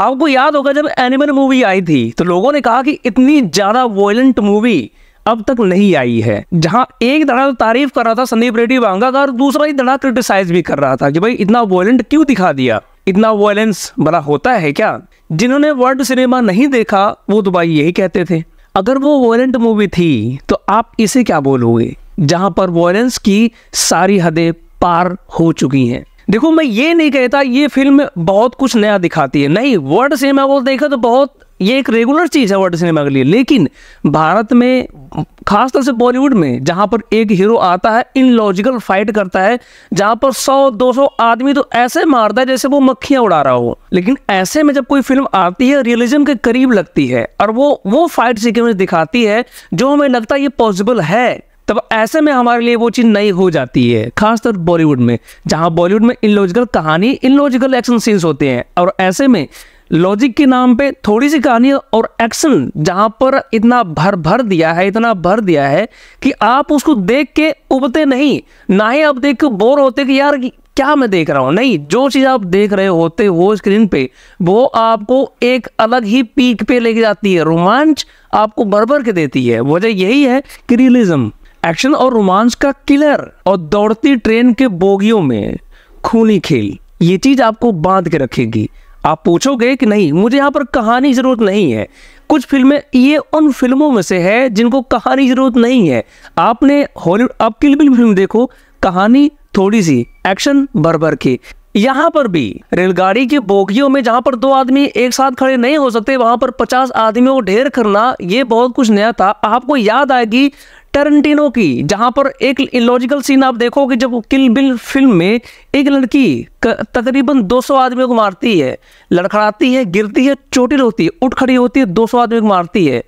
आपको याद होगा जब एनिमल मूवी आई थी तो लोगों ने कहा कि इतनी ज़्यादा वॉयलेंट मूवी अब तक नहीं आई है जहां एक धड़ा तो तारीफ कर रहा था संदीप रेड्डी वांगा का और दूसरा ही धड़ा क्रिटिसाइज भी कर रहा था कि भाई इतना वॉयलेंट क्यों दिखा दिया इतना वॉयलेंस बड़ा होता है क्या जिन्होंने वर्ल्ड सिनेमा नहीं देखा वो तो भाई यही कहते थे अगर वो वॉयलेंट मूवी थी तो आप इसे क्या बोलोगे जहां पर वॉयलेंस की सारी हदें पार हो चुकी हैं देखो मैं ये नहीं कहता ये फिल्म बहुत कुछ नया दिखाती है नहीं वर्ल्ड सिनेमा को देखा तो बहुत ये एक रेगुलर चीज़ है वर्ल्ड सिनेमा के लिए लेकिन भारत में खासतौर से बॉलीवुड में जहाँ पर एक हीरो आता है इन लॉजिकल फाइट करता है जहाँ पर 100-200 आदमी तो ऐसे मारता है जैसे वो मक्खियाँ उड़ा रहा हो लेकिन ऐसे में जब कोई फिल्म आती है रियलिज्म के करीब लगती है और वो वो फाइट सिक्वेंस दिखाती है जो हमें लगता है ये पॉसिबल है तब ऐसे में हमारे लिए वो चीज़ नई हो जाती है खासतौर बॉलीवुड में जहाँ बॉलीवुड में इनलॉजिकल कहानी इनलॉजिकल एक्शन सीन्स होते हैं और ऐसे में लॉजिक के नाम पे थोड़ी सी कहानी और एक्शन जहाँ पर इतना भर भर दिया है इतना भर दिया है कि आप उसको देख के उबते नहीं ना ही आप देख के बोर होते कि यार क्या मैं देख रहा हूँ नहीं जो चीज़ आप देख रहे होते हो स्क्रीन पे वो आपको एक अलग ही पीक पे लेके जाती है रोमांच आपको भर भर के देती है वजह यही है कि रियलिज्म एक्शन और रोमांस का किलर और दौड़ती ट्रेन के बोगियों में खूनी खेल ये चीज आपको बांध के रखेगी आप पूछोगे कि नहीं मुझे यहाँ पर कहानी जरूरत नहीं है कुछ फिल्में ये उन फिल्मों में से है जिनको कहानी जरूरत नहीं है आपने हॉलीवुड अब किल भी फिल्म देखो कहानी थोड़ी सी एक्शन भर भर की यहाँ पर भी रेलगाड़ी के बोगियों में जहां पर दो आदमी एक साथ खड़े नहीं हो सकते वहां पर पचास आदमियों को ढेर करना ये बहुत कुछ नया था आपको याद आएगी टरंटिनो की जहां पर एक इलॉजिकल सीन आप देखो कि जब किल बिल फिल्म में एक लड़की तकरीबन 200 आदमियों को मारती है लड़खड़ाती है गिरती है चोटिल होती है उठ खड़ी होती है 200 आदमियों को मारती है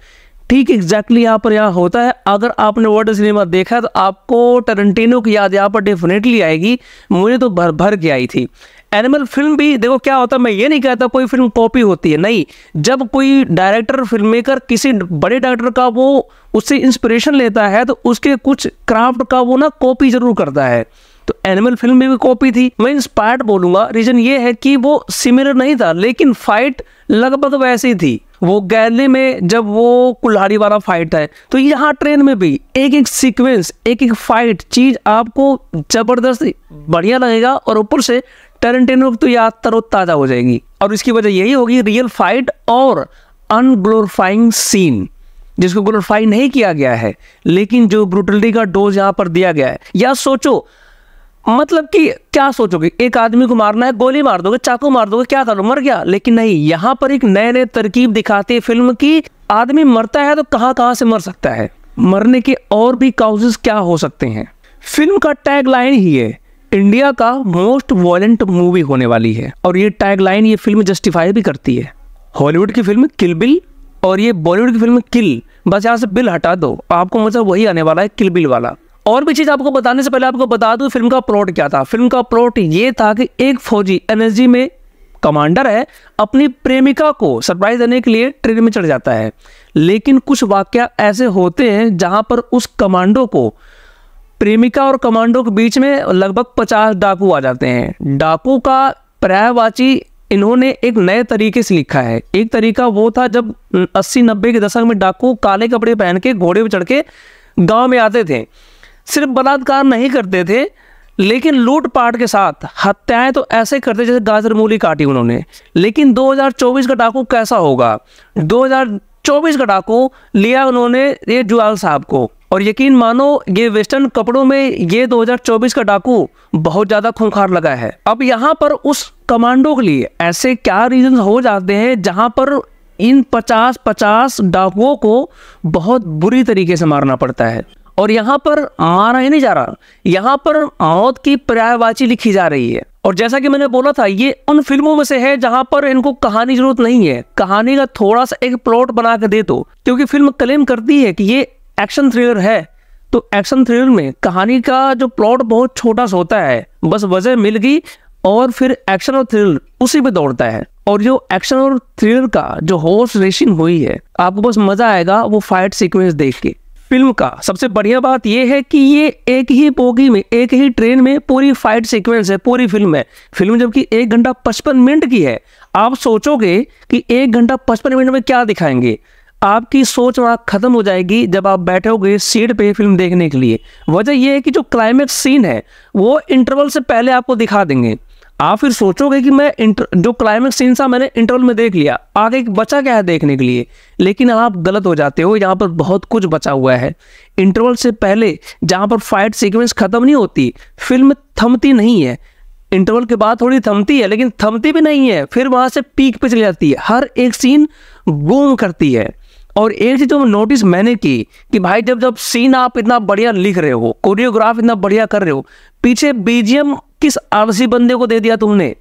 ठीक एग्जैक्टली यहाँ पर यहाँ होता है अगर आपने वर्ल्ड सिनेमा देखा है तो आपको टरंटिनो की याद यहाँ पर डेफिनेटली आएगी मुझे तो भर भर के आई थी एनिमल फिल्म भी देखो क्या होता है मैं ये नहीं कहता कोई फिल्म कॉपी होती है नहीं जब कोई डायरेक्टर फिल्म मेकर किसी बड़े डायरेक्टर का वो उससे इंस्पिरेशन लेता है तो उसके कुछ क्राफ्ट का वो ना कॉपी जरूर करता है तो एनिमल फिल्म में भी कॉपी थी मैं इंस्पायर्ड बोलूंगा रीजन ये है कि वो सिमिलर नहीं था लेकिन फाइट लगभग वैसे ही थी वो गैले में जब वो कुल्हाड़ी वाला फाइट है तो यहाँ ट्रेन में भी एक एक सीक्वेंस एक एक फाइट चीज आपको जबरदस्त बढ़िया लगेगा और ऊपर से टेरेंटेनो तो याद तरोताजा हो जाएगी और इसकी वजह यही होगी रियल फाइट और अनग्लोरिफाइंग सीन जिसको ग्लोरिफाई नहीं किया गया है लेकिन जो ब्रूटलिटी का डोज यहाँ पर दिया गया है या सोचो मतलब कि क्या सोचोगे एक आदमी को मारना है गोली मार दोगे चाकू मार दोगे क्या करो मर गया लेकिन नहीं यहां पर एक नए नए तरकीब दिखाती है फिल्म की आदमी मरता है तो कहां कहां से मर सकता है मरने के और भी काउजेस क्या हो सकते हैं फिल्म का टैगलाइन ही है इंडिया का मोस्ट वॉयलेंट मूवी होने वाली है और ये टैगलाइन ये फिल्म जस्टिफाई भी करती है हॉलीवुड की फिल्म किलबिल और ये बॉलीवुड की फिल्म किल बस यहाँ से बिल हटा दो आपको मजा वही आने वाला है किल बिल वाला और भी चीज़ आपको बताने से पहले आपको बता दूँ फिल्म का प्लॉट क्या था फिल्म का प्लॉट ये था कि एक फौजी एन में कमांडर है अपनी प्रेमिका को सरप्राइज देने के लिए ट्रेन में चढ़ जाता है लेकिन कुछ वाक्य ऐसे होते हैं जहां पर उस कमांडो को प्रेमिका और कमांडो के बीच में लगभग पचास डाकू आ जाते हैं डाकू का पर्यायवाची इन्होंने एक नए तरीके से लिखा है एक तरीका वो था जब 80-90 के दशक में डाकू काले कपड़े पहन के घोड़े पर चढ़ के गाँव में आते थे सिर्फ बलात्कार नहीं करते थे लेकिन लूटपाट के साथ हत्याएं तो ऐसे करते जैसे गाजर मूली काटी उन्होंने लेकिन 2024 का डाकू कैसा होगा 2024 का डाकू लिया उन्होंने ये जुआल साहब को और यकीन मानो ये वेस्टर्न कपड़ों में ये 2024 का डाकू बहुत ज़्यादा खूंखार लगा है अब यहाँ पर उस कमांडो के लिए ऐसे क्या रीजन हो जाते हैं जहां पर इन 50-50 डाकुओं को बहुत बुरी तरीके से मारना पड़ता है और यहाँ पर मारा ही नहीं जा रहा यहाँ पर मौत की पर्यायवाची लिखी जा रही है और जैसा कि मैंने बोला था ये उन फिल्मों में से है जहां पर इनको कहानी जरूरत नहीं है कहानी का थोड़ा सा एक प्लॉट बना के दे दो क्योंकि फिल्म क्लेम करती है कि ये एक्शन थ्रिलर है तो एक्शन थ्रिलर में कहानी का जो प्लॉट बहुत छोटा सा होता है बस वजह मिल गई और फिर एक्शन और थ्रिलर उसी में दौड़ता है और जो एक्शन और थ्रिलर का जो हॉर्स रेसिंग हुई है आपको बस मजा आएगा वो फाइट सीक्वेंस देख के फिल्म का सबसे बढ़िया बात यह है कि ये एक ही बोगी में एक ही ट्रेन में पूरी फाइट सीक्वेंस है पूरी फिल्म है फिल्म जबकि एक घंटा पचपन मिनट की है आप सोचोगे कि एक घंटा पचपन मिनट में क्या दिखाएंगे आपकी सोच वहाँ ख़त्म हो जाएगी जब आप बैठे हो गए सीट पर फिल्म देखने के लिए वजह यह है कि जो क्लाइमैक्स सीन है वो इंटरवल से पहले आपको दिखा देंगे आप फिर सोचोगे कि मैं इंटर जो क्लाइमैक्स सीन था मैंने इंटरवल में देख लिया आगे एक बचा क्या है देखने के लिए लेकिन आप गलत हो जाते हो यहाँ पर बहुत कुछ बचा हुआ है इंटरवल से पहले जहाँ पर फाइट सीक्वेंस ख़त्म नहीं होती फिल्म थमती नहीं है इंटरवल के बाद थोड़ी थमती है लेकिन थमती भी नहीं है फिर वहाँ से पीक पे चली जाती है हर एक सीन गोम करती है और एक चीज तो नोटिस मैंने की कि भाई जब जब सीन आप इतना बढ़िया लिख रहे हो कोरियोग्राफ इतना बढ़िया कर रहे हो पीछे बीजीएम किस आलसी बंदे को दे दिया तुमने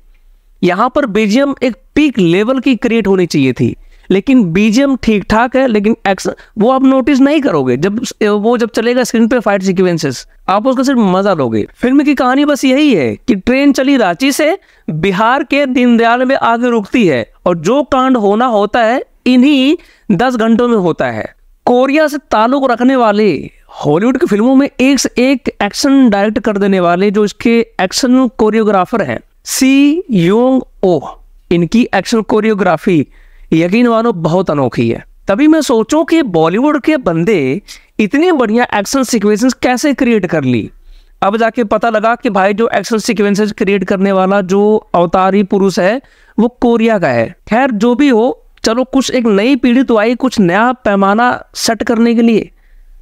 यहां पर बीजीएम एक पीक लेवल की क्रिएट होनी चाहिए थी लेकिन बीजेम ठीक ठाक है लेकिन एक्स वो आप नोटिस नहीं करोगे जब वो जब चलेगा स्क्रीन पे फाइट सिक्वेंसेस आप उसका सिर्फ मजा लोगे फिल्म की कहानी बस यही है कि ट्रेन चली रांची से बिहार के दीनदयाल में आगे रुकती है और जो कांड होना होता है इन्हीं दस घंटों में होता है कोरिया से ताल्लुक रखने वाले हॉलीवुड की फिल्मों में एक से एक एक्शन डायरेक्ट कर देने वाले जो इसके एक्शन कोरियोग्राफर हैं सी योंग ओ इनकी एक्शन कोरियोग्राफी यकीन मानो बहुत अनोखी है तभी मैं सोचूं कि बॉलीवुड के बंदे इतने बढ़िया एक्शन सिक्वेंसेस कैसे क्रिएट कर ली अब जाके पता लगा कि भाई जो एक्शन सिक्वेंसेस क्रिएट करने वाला जो अवतारी पुरुष है वो कोरिया का है खैर जो भी हो चलो कुछ एक नई पीढ़ी तो आई कुछ नया पैमाना सेट करने के लिए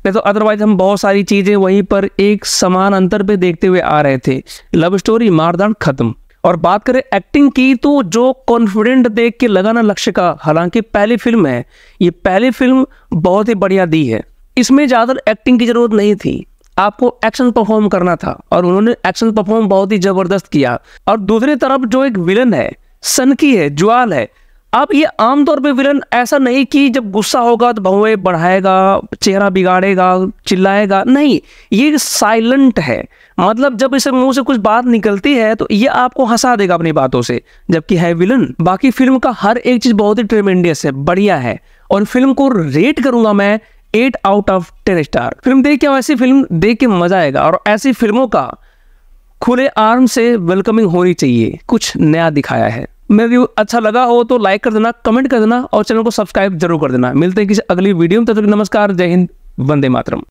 नहीं तो अदरवाइज हम बहुत सारी चीज़ें वहीं पर एक समान अंतर पे देखते हुए आ रहे थे लव स्टोरी मारदान खत्म और बात करें एक्टिंग की तो जो कॉन्फिडेंट देख के लगा ना लक्ष्य का हालांकि पहली फिल्म है ये पहली फिल्म बहुत ही बढ़िया दी है इसमें ज़्यादातर एक्टिंग की ज़रूरत नहीं थी आपको एक्शन परफॉर्म करना था और उन्होंने एक्शन परफॉर्म बहुत ही ज़बरदस्त किया और दूसरी तरफ जो एक विलन है सनकी है ज्वाल है अब ये आमतौर पर विलन ऐसा नहीं कि जब गुस्सा होगा तो भवें बढ़ाएगा चेहरा बिगाड़ेगा चिल्लाएगा नहीं ये साइलेंट है मतलब जब इसे मुंह से कुछ बात निकलती है तो ये आपको हंसा देगा अपनी बातों से जबकि है विलन बाकी फिल्म का हर एक चीज बहुत ही ट्रेमेंडियस है बढ़िया है और फिल्म को रेट करूंगा मैं eight out of ten star film देख के ऐसी फिल्म देख के मजा आएगा और ऐसी फिल्मों का खुले आर्म से वेलकमिंग होनी चाहिए कुछ नया दिखाया है मेरे व्यू अच्छा लगा हो तो लाइक कर देना कमेंट कर देना और चैनल को सब्सक्राइब जरूर कर देना मिलते हैं किसी अगली वीडियो में तब तक नमस्कार जय हिंद वंदे मातरम